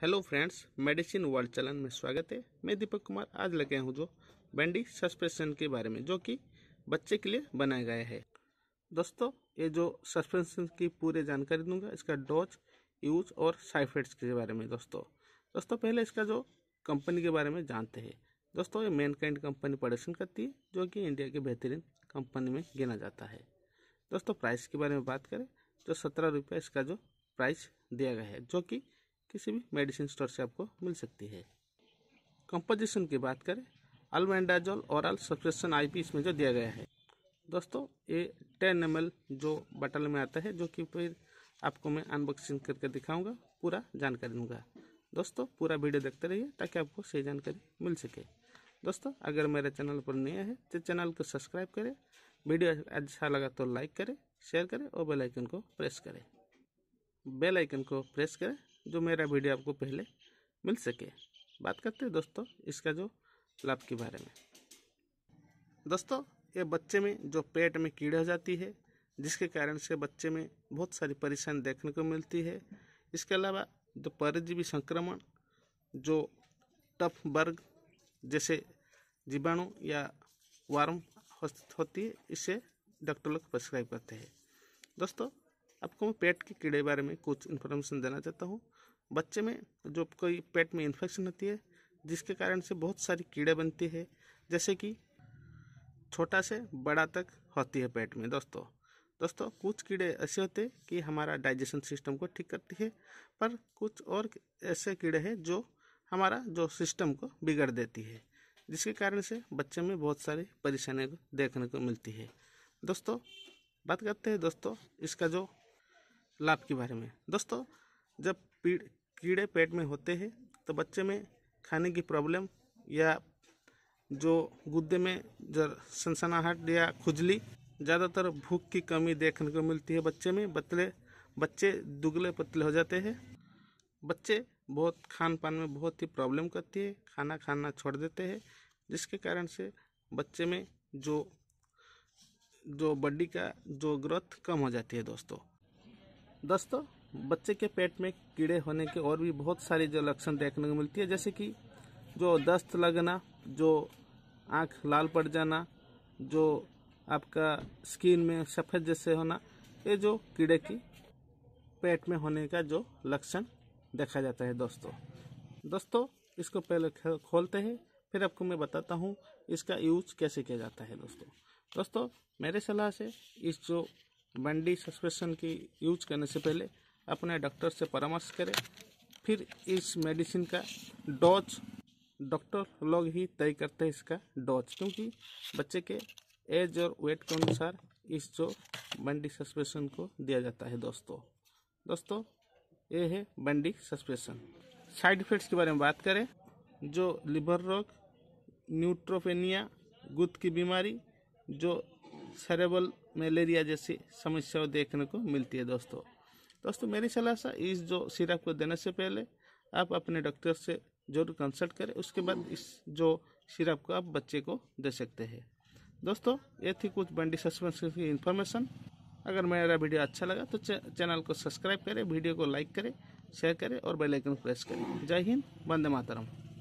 hello friends medicine world channel में स्वागत है मैं दीपक कुमार आज लगे हूँ जो बैंडी सस्पेंशन के बारे में जो कि बच्चे के लिए बनाया गया है दोस्तों ये जो सस्पेंशन की पूरी जानकारी दूंगा इसका डोज यूज और साइफेट्स के बारे में दोस्तों दोस्तों पहले इसका जो कंपनी के बारे में जानते हैं दोस्तों ये मेन काइंड कंपनी प्रोडक्शन करती है जो कि इंडिया के बेहतरीन कंपनी में गिना जाता है दोस्तों प्राइस के बारे में बात करें तो सत्रह रुपये इसका जो प्राइस दिया गया है जो कि किसी भी मेडिसिन स्टोर से आपको मिल सकती है कंपोजिशन की बात करें अलवेंडाजोल औरल सब्सक्रिप्शन आई पी इसमें जो दिया गया है दोस्तों ये टेन एम जो बटल में आता है जो कि फिर आपको मैं अनबॉक्सिंग करके दिखाऊंगा पूरा जानकारी दूंगा दोस्तों पूरा वीडियो देखते रहिए ताकि आपको सही जानकारी मिल सके दोस्तों अगर मेरे चैनल पर नया है तो चैनल को सब्सक्राइब करें वीडियो अच्छा लगा तो लाइक करें शेयर करें और बेलाइकन को प्रेस करें बेलाइकन को प्रेस करें जो मेरा वीडियो आपको पहले मिल सके बात करते हैं दोस्तों इसका जो लाभ के बारे में दोस्तों ये बच्चे में जो पेट में कीड़े हो जाती है जिसके कारण से बच्चे में बहुत सारी परेशानी देखने को मिलती है इसके अलावा जो परजीवी संक्रमण जो टफ वर्ग जैसे जीवाणु या वार्म होती है इसे डॉक्टर लोग प्रेस्क्राइब करते हैं दोस्तों आपको मैं पेट के कीड़े बारे में कुछ इन्फॉर्मेशन देना चाहता हूँ बच्चे में जो कोई पेट में इन्फेक्शन होती है जिसके कारण से बहुत सारी कीड़े बनती है जैसे कि छोटा से बड़ा तक होती है पेट में दोस्तों दोस्तों कुछ कीड़े ऐसे होते हैं कि हमारा डाइजेशन सिस्टम को ठीक करती है पर कुछ और ऐसे कीड़े हैं जो हमारा जो सिस्टम को बिगड़ देती है जिसके कारण से बच्चे में बहुत सारी परेशानियाँ देखने को मिलती है दोस्तों बात करते हैं दोस्तों इसका जो लाभ के बारे में दोस्तों जब कीड़े पेट में होते हैं तो बच्चे में खाने की प्रॉब्लम या जो गुद्दे में जर सनसनाहट या खुजली ज़्यादातर भूख की कमी देखने को मिलती है बच्चे में बतले बच्चे दुगले पतले हो जाते हैं बच्चे बहुत खान पान में बहुत ही प्रॉब्लम करती है खाना खाना छोड़ देते हैं जिसके कारण से बच्चे में जो जो बॉडी का जो ग्रोथ कम हो जाती है दोस्तों दोस्तों बच्चे के पेट में कीड़े होने के और भी बहुत सारी जो लक्षण देखने को मिलती है जैसे कि जो दस्त लगना जो आँख लाल पड़ जाना जो आपका स्किन में सफ़ेद जैसे होना ये जो कीड़े की पेट में होने का जो लक्षण देखा जाता है दोस्तों दोस्तों इसको पहले खोलते हैं फिर आपको मैं बताता हूँ इसका यूज कैसे किया जाता है दोस्तों दोस्तों मेरे सलाह से इस जो बैंडी सस्पेंशन की यूज करने से पहले अपने डॉक्टर से परामर्श करें फिर इस मेडिसिन का डोज डॉक्टर लोग ही तय करते हैं इसका डोज क्योंकि बच्चे के एज और वेट के अनुसार इस जो बैंडी सस्पेंशन को दिया जाता है दोस्तों दोस्तों ये है बैंडी सस्पेंशन साइड इफेक्ट्स के बारे में बात करें जो लिवर रोग न्यूट्रोपेनिया गुद की बीमारी जो सेरेबल मलेरिया जैसी समस्याओं देखने को मिलती है दोस्तों दोस्तों मेरी सलाह सा इस जो सिरप को देने से पहले आप अपने डॉक्टर से जरूर कंसल्ट करें उसके बाद इस जो सिरप को आप बच्चे को दे सकते हैं दोस्तों ये थी कुछ बंडी सस्पेंशन की इन्फॉर्मेशन अगर मेरा वीडियो अच्छा लगा तो चैनल को सब्सक्राइब करें वीडियो को लाइक करें शेयर करें और बेल आइकन प्रेस करें जय हिंद वंदे मातरम